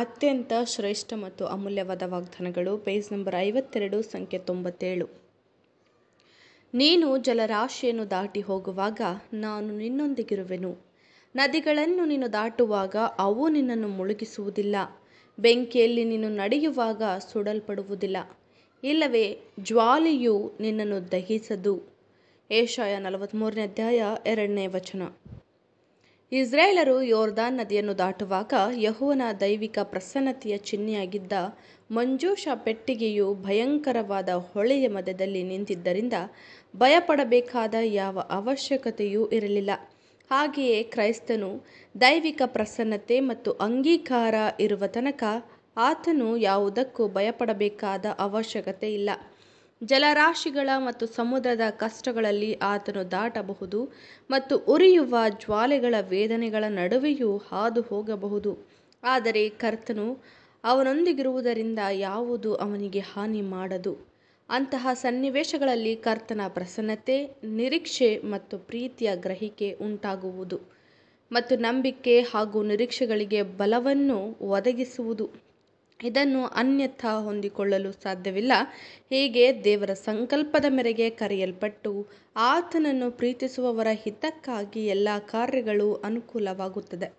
ಅತ್ಯಂತ ಶ್ರೇಷ್ಠ ಮತ್ತು ಅಮೂಲ್ಯವಾದ ವಾಗ್ದಾನಗಳು ಪೇಜ್ ನಂಬರ್ ಐವತ್ತೆರಡು ಸಂಖ್ಯೆ ತೊಂಬತ್ತೇಳು ನೀನು ಜಲರಾಶಿಯನ್ನು ದಾಟಿ ಹೋಗುವಾಗ ನಾನು ನಿನ್ನೊಂದಿಗಿರುವೆನು ನದಿಗಳನ್ನು ನೀನು ದಾಟುವಾಗ ಅವು ನಿನ್ನನ್ನು ಮುಳುಗಿಸುವುದಿಲ್ಲ ಬೆಂಕಿಯಲ್ಲಿ ನೀನು ನಡೆಯುವಾಗ ಸುಡಲ್ಪಡುವುದಿಲ್ಲ ಇಲ್ಲವೇ ಜ್ವಾಲೆಯು ನಿನ್ನನ್ನು ದಹಿಸದು ಏಷಾಯ ನಲವತ್ತ್ಮೂರನೇ ಅಧ್ಯಾಯ ಎರಡನೇ ವಚನ ಇಸ್ರಾಯೇಲರು ಯೋರ್ದಾನ್ ನದಿಯನ್ನು ದಾಟುವಾಗ ಯಹುವನ ದೈವಿಕ ಪ್ರಸನ್ನತೆಯ ಚಿಹ್ನೆಯಾಗಿದ್ದ ಮಂಜೂಷ ಪೆಟ್ಟಿಗೆಯು ಭಯಂಕರವಾದ ಹೊಳೆಯ ಮಧ್ಯದಲ್ಲಿ ನಿಂತಿದ್ದರಿಂದ ಭಯಪಡಬೇಕಾದ ಯಾವ ಅವಶ್ಯಕತೆಯೂ ಇರಲಿಲ್ಲ ಹಾಗೆಯೇ ಕ್ರೈಸ್ತನು ದೈವಿಕ ಪ್ರಸನ್ನತೆ ಮತ್ತು ಅಂಗೀಕಾರ ಇರುವ ತನಕ ಆತನು ಯಾವುದಕ್ಕೂ ಭಯಪಡಬೇಕಾದ ಅವಶ್ಯಕತೆ ಇಲ್ಲ ಜಲರಾಶಿಗಳ ಮತ್ತು ಸಮುದ್ರದ ಕಷ್ಟಗಳಲ್ಲಿ ಆತನು ದಾಟಬಹುದು ಮತ್ತು ಉರಿಯುವ ಜ್ವಾಲೆಗಳ ವೇದನೆಗಳ ನಡುವೆಯೂ ಹಾದು ಹೋಗಬಹುದು ಆದರೆ ಕರ್ತನು ಅವನೊಂದಿಗಿರುವುದರಿಂದ ಯಾವುದು ಅವನಿಗೆ ಹಾನಿ ಮಾಡದು ಅಂತಹ ಸನ್ನಿವೇಶಗಳಲ್ಲಿ ಕರ್ತನ ಪ್ರಸನ್ನತೆ ನಿರೀಕ್ಷೆ ಮತ್ತು ಪ್ರೀತಿಯ ಗ್ರಹಿಕೆ ಉಂಟಾಗುವುದು ಮತ್ತು ನಂಬಿಕೆ ಹಾಗೂ ನಿರೀಕ್ಷೆಗಳಿಗೆ ಬಲವನ್ನು ಒದಗಿಸುವುದು ಇದನ್ನು ಅನ್ಯಥಾ ಹೊಂದಿಕೊಳ್ಳಲು ಸಾಧ್ಯವಿಲ್ಲ ಹೀಗೆ ದೇವರ ಸಂಕಲ್ಪದ ಮೇರೆಗೆ ಕರೆಯಲ್ಪಟ್ಟು ಆತನನ್ನು ಪ್ರೀತಿಸುವವರ ಹಿತಕ್ಕಾಗಿ ಎಲ್ಲ ಕಾರ್ಯಗಳು ಅನುಕೂಲವಾಗುತ್ತದೆ